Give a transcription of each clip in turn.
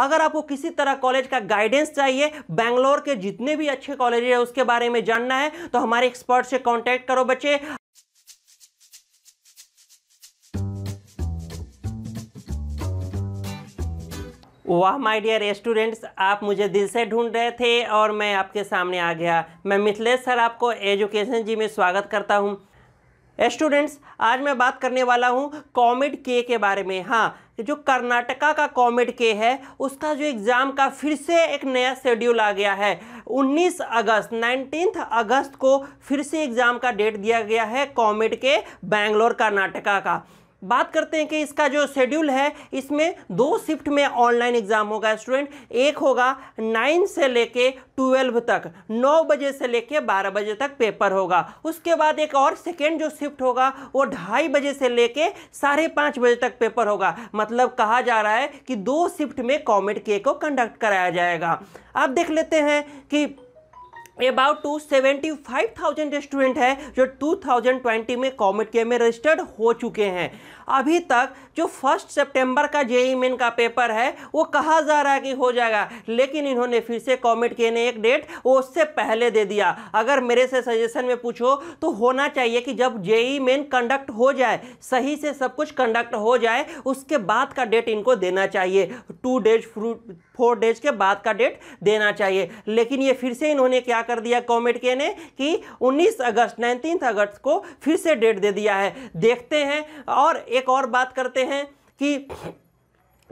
अगर आपको किसी तरह कॉलेज का गाइडेंस चाहिए बैंगलोर के जितने भी अच्छे कॉलेज है उसके बारे में जानना है तो हमारे एक्सपर्ट से कॉन्टेक्ट करो बच्चे वाह माय डियर स्टूडेंट्स आप मुझे दिल से ढूंढ रहे थे और मैं आपके सामने आ गया मैं मिथिलेश सर आपको एजुकेशन जी में स्वागत करता हूं स्टूडेंट्स आज मैं बात करने वाला हूँ कॉमेड के के बारे में हाँ जो कर्नाटका का कॉमेड के है उसका जो एग्ज़ाम का फिर से एक नया शेड्यूल आ गया है 19 अगस्त नाइनटीन अगस्त को फिर से एग्ज़ाम का डेट दिया गया है कॉमेड के बैंगलोर कर्नाटका का बात करते हैं कि इसका जो शेड्यूल है इसमें दो शिफ्ट में ऑनलाइन एग्जाम होगा स्टूडेंट एक होगा नाइन से लेके ट्वेल्व तक नौ बजे से लेके बारह बजे तक पेपर होगा उसके बाद एक और सेकेंड जो शिफ्ट होगा वो ढाई बजे से लेके साढ़े पाँच बजे तक पेपर होगा मतलब कहा जा रहा है कि दो शिफ्ट में कॉमेड के को कंडक्ट कराया जाएगा अब देख लेते हैं कि about two seventy five thousand student है जो टू थाउजेंड ट्वेंटी में कॉमेट के में रजिस्टर्ड हो चुके हैं अभी तक जो फर्स्ट सितंबर का जेई मेन का पेपर है वो कहा जा रहा है कि हो जाएगा लेकिन इन्होंने फिर से कॉमेट के ने एक डेट वो उससे पहले दे दिया अगर मेरे से सजेशन में पूछो तो होना चाहिए कि जब ई मेन कंडक्ट हो जाए सही से सब कुछ कंडक्ट हो जाए उसके बाद का डेट इनको देना चाहिए two days fruit four days के बाद का डेट देना चाहिए लेकिन ये फिर से इन्होंने क्या कर दिया कॉमेट के ने कि 19 अगस्त नाइनटीन अगस्त को फिर से डेट दे दिया है देखते हैं और एक और बात करते हैं कि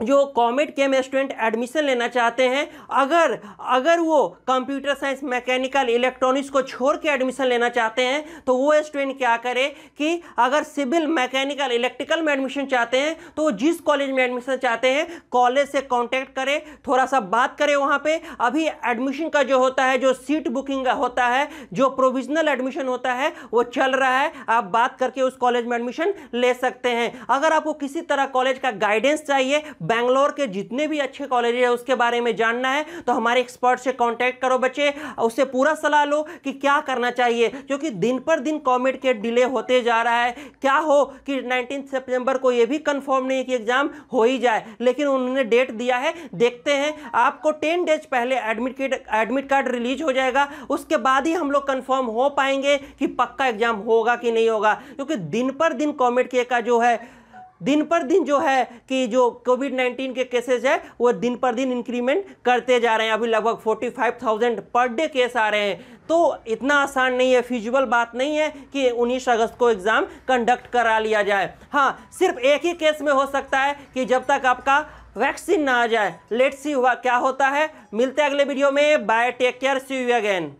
जो कॉमेट के स्टूडेंट एडमिशन लेना चाहते हैं अगर अगर वो कंप्यूटर साइंस मैकेनिकल इलेक्ट्रॉनिक्स को छोड़ के एडमिशन लेना चाहते हैं तो वो स्टूडेंट क्या करे कि अगर सिविल मैकेनिकल इलेक्ट्रिकल में एडमिशन चाहते हैं तो जिस कॉलेज में एडमिशन चाहते हैं कॉलेज से कॉन्टैक्ट करें थोड़ा सा बात करें वहाँ पर अभी एडमिशन का जो होता है जो सीट बुकिंग होता है जो प्रोविजनल एडमिशन होता है वो चल रहा है आप बात करके उस कॉलेज में एडमिशन ले सकते हैं अगर आपको किसी तरह कॉलेज का गाइडेंस चाहिए बैंगलोर के जितने भी अच्छे कॉलेज है उसके बारे में जानना है तो हमारे एक्सपर्ट से कॉन्टैक्ट करो बच्चे उससे पूरा सलाह लो कि क्या करना चाहिए क्योंकि दिन पर दिन कॉमेट के डिले होते जा रहा है क्या हो कि नाइनटीन सेप्टेम्बर को ये भी कन्फर्म नहीं कि एग्ज़ाम हो ही जाए लेकिन उन्होंने डेट दिया है देखते हैं आपको टेन डेज पहले एडमिट एडमिट कार्ड रिलीज हो जाएगा उसके बाद ही हम लोग कन्फर्म हो पाएंगे कि पक्का एग्ज़ाम होगा कि नहीं होगा क्योंकि दिन पर दिन कॉमेट के का जो है दिन पर दिन जो है कि जो कोविड नाइन्टीन के केसेज है वो दिन पर दिन इंक्रीमेंट करते जा रहे हैं अभी लगभग forty five thousand per day case आ रहे हैं तो इतना आसान नहीं है फिजिबल बात नहीं है कि 19 अगस्त को एग्ज़ाम कंडक्ट करा लिया जाए हाँ सिर्फ एक ही केस में हो सकता है कि जब तक आपका वैक्सीन ना आ जाए लेट सी हुआ क्या होता है मिलते अगले वीडियो में bye take care see you again